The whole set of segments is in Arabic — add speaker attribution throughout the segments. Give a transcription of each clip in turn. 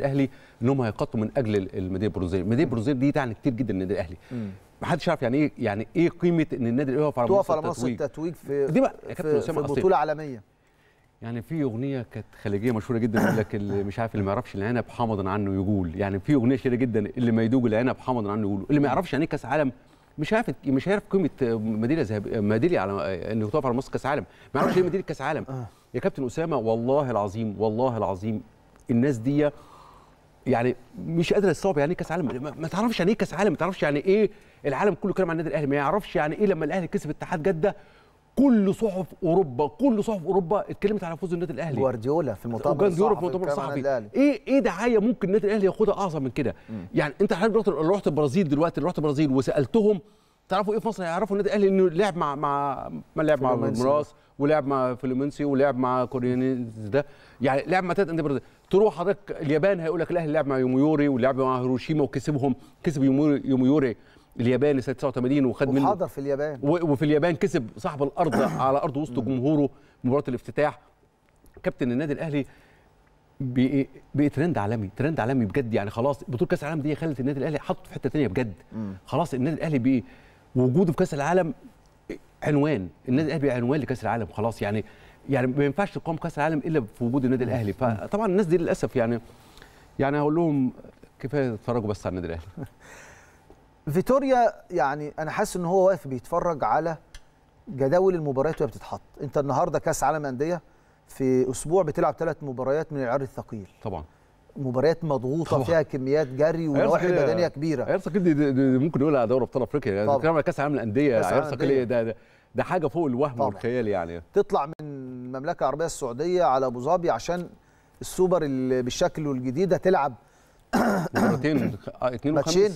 Speaker 1: الاهلي انهم هيقاتلوا من اجل الميداليه البرونزيه، الميداليه البرونزيه دي تعني كتير جدا للنادي الاهلي. محدش يعرف يعني ايه يعني ايه قيمه ان النادي الاهلي يقف على منصه التتويج تقف على
Speaker 2: التتويج في دي بقى في, كابتن اسامه في بطوله عالميه
Speaker 1: يعني في اغنيه كانت خليجيه مشهوره جدا يقول لك اللي مش عارف اللي ما يعرفش العنب حمضا عنه يقول يعني في اغنيه شهيره جدا اللي ما يدوق العنب حمضا عنه يقول اللي ما يعرفش يعني ايه كاس عالم مش عارف مش هيعرف قيمه ميداليه ذهبيه ميداليه على ان تقف على مصر كاس عالم ما يعرفش ايه ميداليه كاس عالم آه. يا كابتن اسامه والله العظيم والله العظيم الناس دي يعني مش قادر استوعب يعني ايه كاس عالم ما تعرفش يعني ايه كاس عالم ما تعرفش يعني ايه العالم كله كلام عن النادي الاهلي ما يعرفش يعني ايه لما الاهلي كسب اتحاد جده كل صحف اوروبا كل صحف اوروبا اتكلمت على فوز النادي الاهلي جوارديولا في المؤتمر جوارديولا في المؤتمر الصحفي ايه ايه دعايه ممكن النادي الاهلي ياخدها اعظم من كده يعني انت حضرتك رحت البرازيل دلوقتي رحت البرازيل وسالتهم تعرفوا ايه في مصر يعني يعرفوا النادي الاهلي انه لعب مع مع ما لعب مع مراس ولعب مع فلومنسي ولعب مع كورينيز ده يعني لعب مع ثلاث انديه تروح حضرتك اليابان هيقول لك الاهلي لعب مع يوميوري ولعب مع هيروشيما وكسبهم كسب يوميوري الياباني سنه 89 وخد منه وحضر في اليابان وفي اليابان كسب صاحب الارض على ارض وسط جمهوره مباراه الافتتاح كابتن النادي الاهلي بقي بقي ترند عالمي ترند عالمي بجد يعني خلاص بطوله كاس العالم دي خلت النادي الاهلي حطه في حته ثانيه بجد خلاص النادي الاهلي بقي وجوده في كاس العالم عنوان النادي الاهلي عنوان لكاس العالم خلاص يعني يعني ما ينفعش تقام كاس العالم الا في وجود النادي الاهلي فطبعا الناس دي للاسف يعني يعني هقول لهم كفايه تتفرجوا بس على النادي الاهلي
Speaker 2: فيتوريا يعني انا حاسس ان هو واقف بيتفرج على جداول المباريات وهي بتتحط انت النهارده كاس عالم انديه في اسبوع بتلعب ثلاث مباريات من العرض الثقيل طبعا مباريات مضغوطه طبعا. فيها كميات جري ونواحي بدنيه
Speaker 1: كبيره عيار دي, دي, دي ممكن نقول على دوري ابطال افريقيا يعني كلام على كاس العالم للانديه عيار ده, ده ده حاجه فوق الوهم والخيال يعني
Speaker 2: تطلع من المملكه العربيه السعوديه على ابو ظبي عشان السوبر اللي بالشكل الجديد هتلعب مرتين 2 آه، ماتشين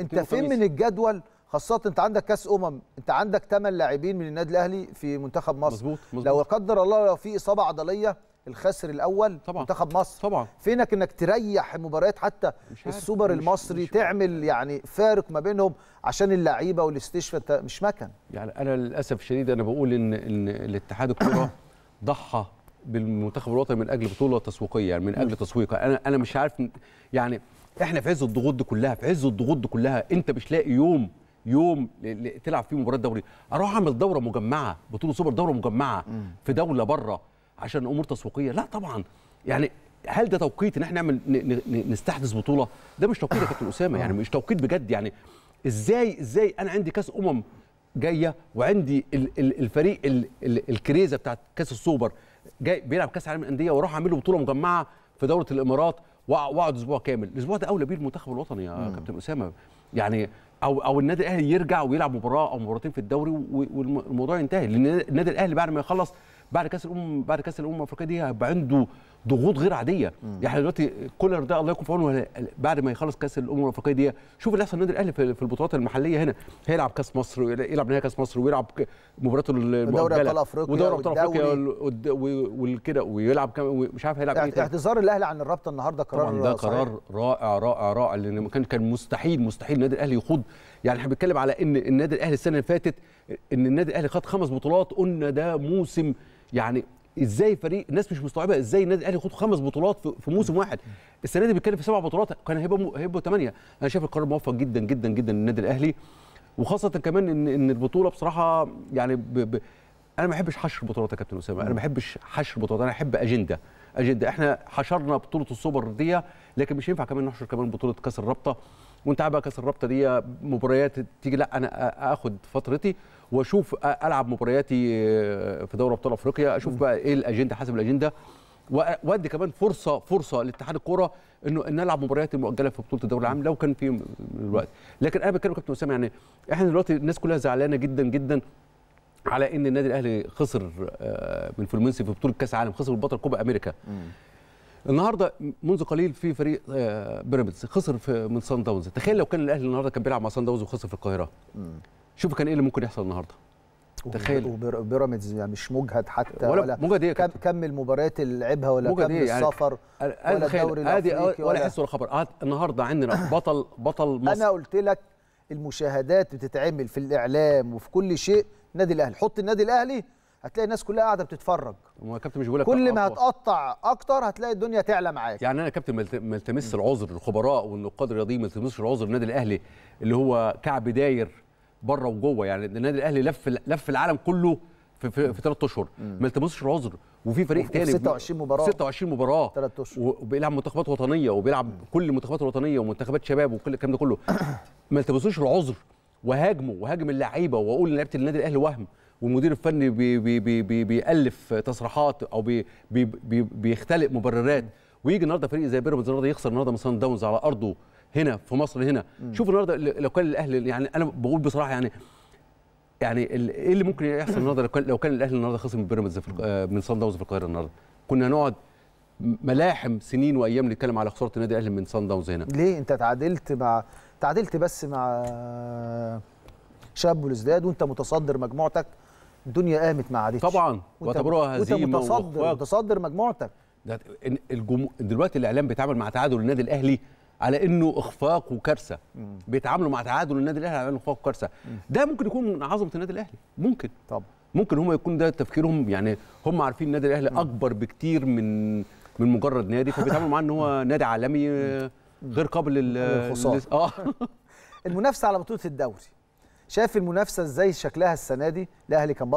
Speaker 2: انت فين من الجدول خاصه انت عندك كاس امم انت عندك 8 لاعبين من النادي الاهلي في منتخب مصر مظبوط لو قدر الله لو في اصابه عضليه الخسر الاول طبعا منتخب مصر طبعا فينك انك تريح المباريات حتى السوبر مش المصري مش تعمل يعني فارق ما بينهم عشان اللعيبه والاستشفاء انت مش مكن
Speaker 1: يعني انا للاسف الشديد انا بقول ان ان الاتحاد الكره ضحى بالمنتخب الوطني من اجل بطوله تسويقيه يعني من اجل تسويق انا انا مش عارف يعني احنا في عز الضغوط دي كلها في عز الضغوط دي كلها انت مش لاقي يوم يوم تلعب فيه مباراه دوري اروح اعمل دوره مجمعه بطوله سوبر دوره مجمعه في دوله بره عشان امور تسويقيه لا طبعا يعني هل ده توقيت ان احنا نعمل نستحدث بطوله ده مش توقيت يا كابتن اسامه يعني آه. مش توقيت بجد يعني ازاي ازاي انا عندي كاس امم جايه وعندي الفريق الكريزه بتاعت كاس السوبر جاي بيلعب كاس عالم الانديه واروح اعمل له بطوله مجمعه في دوله الامارات واقعد اسبوع كامل الاسبوع ده اولى بيه المنتخب الوطني يا كابتن اسامه يعني او او النادي الاهلي يرجع ويلعب مباراه او مباراتين في الدوري والموضوع ينتهي لان النادي الاهلي بعد ما يخلص بعد كاس الامم بعد كاس الامم الافريقيه دي هيبقى عنده ضغوط غير عاديه يعني دلوقتي كولر ده الله يكون في عونه بعد ما يخلص كاس الامم الافريقيه دي شوف اللي حصل النادي الاهلي في البطولات المحليه هنا هيلعب كاس مصر ويلعب نهائي كاس مصر ويلعب مباراته المؤجله ودوري ابطال افريقيا وكده ويلعب مش عارف هيلعب ايه
Speaker 2: اعتذار الاهلي عن الرابطه النهارده قرار ده قرار
Speaker 1: رائع رائع رائع لان كان كان مستحيل مستحيل النادي الاهلي يخوض يعني احنا بنتكلم على ان النادي الاهلي السنه اللي فاتت ان النادي الاهلي خد خمس بطولات قلنا ده موسم يعني ازاي فريق الناس مش مستوعبه ازاي النادي الاهلي خد خمس بطولات في موسم واحد السنه دي بيتكلم في سبع بطولات كان هيبقوا هيبقى ثمانيه انا شايف القرار موفق جدا جدا جدا للنادي الاهلي وخاصه كمان ان ان البطوله بصراحه يعني ب... ب... انا ما بحبش حشر بطولات يا كابتن اسامه انا ما بحبش حشر بطولات انا احب اجنده اجنده احنا حشرنا بطوله السوبر دي لكن مش ينفع كمان نحشر كمان بطوله كاس الرابطه وانت عارف بقى كاس الرابطه دي مباريات تيجي لا انا اخد فترتي واشوف العب مبارياتي آه، في دوري ابطال افريقيا اشوف بقى ايه الاجنده حسب الاجنده وادي كمان فرصه فرصه لاتحاد الكوره انه العب مباريات المؤجله في بطوله الدوري العام لو كان في الوقت لكن انا بتكلم كابتن اسامه يعني احنا دلوقتي الناس كلها زعلانه جدا جدا على ان النادي الاهلي خسر آه، من فلومنسي في بطوله كاس العالم خسر البطل كوبا امريكا النهارده منذ قليل في فريق آه، بيراميدز خسر في من سان داونز تخيل لو كان الاهلي النهارده كان بيلعب مع سان داونز وخسر في القاهره
Speaker 2: شوف كان ايه اللي ممكن يحصل النهارده تخيل وبيراميدز يعني مش مجهد حتى ولا, ولا مجهد ايه كم, كم المباريات اللي لعبها ولا كم إيه يعني السفر ولا الدوري الافريقي آه، ولا حس
Speaker 1: ولا خبر آه، النهارده عندنا بطل بطل مصر انا قلت
Speaker 2: لك المشاهدات بتتعمل في الاعلام وفي كل شيء النادي الاهلي حط النادي الاهلي هتلاقي الناس كلها قاعده بتتفرج هو كابتن مش بقول لك كل ما هتقطع اكتر هتلاقي الدنيا تعلى معاك يعني انا يا كابتن ما
Speaker 1: التمسش العذر الخبراء والنقاد الرياضيين ما التمسش العذر النادي الاهلي اللي هو كعب داير بره وجوه يعني النادي الاهلي لف لف العالم كله في في, في ثلاث اشهر ما التمسش العذر وفي فريق ثاني 26 مباراه 26 مباراه ثلاث اشهر وبيلعب منتخبات وطنيه وبيلعب كل المنتخبات الوطنيه ومنتخبات شباب وكل الكلام ده كله ما التمسوش العذر وهاجمه وهاجم اللعيبه واقول لعيبه النادي الاهلي وهم والمدير الفني بي بي بي بي بيالف تصريحات او بي بي بي بيختلق مبررات ويجي النهارده فريق زي بيراميدز النهارده يخسر النهارده من سان داونز على ارضه هنا في مصر هنا شوف النهارده لو كان الاهلي يعني انا بقول بصراحه يعني يعني ايه اللي ممكن يحصل النهارده لو كان لو كان الاهلي النهارده خسر من بيراميدز آه، من سان داونز في القاهره النهارده كنا هنقعد ملاحم سنين وايام نتكلم على خساره النادي الاهلي من سان داونز هنا
Speaker 2: ليه انت تعادلت مع تعادلت بس مع شاب والازداد وانت متصدر مجموعتك الدنيا قامت مع عادتش طبعا واعتبروها هزيمه وانت متصدر متصدر مجموعتك
Speaker 1: ده دلوقتي الاعلام بيتعامل مع تعادل النادي الاهلي على انه اخفاق وكارثه بيتعاملوا مع تعادل النادي الاهلي على انه اخفاق وكارثه ده ممكن يكون من عظمه النادي الاهلي ممكن طبعا ممكن هم يكون ده تفكيرهم يعني هم عارفين النادي الاهلي مم. اكبر بكتير من من مجرد نادي فبيتعاملوا معاه ان هو نادي عالمي غير قابل للخصام
Speaker 2: اه المنافسه على بطوله الدوري شايف المنافسه ازاي شكلها السنه دي الاهلي كان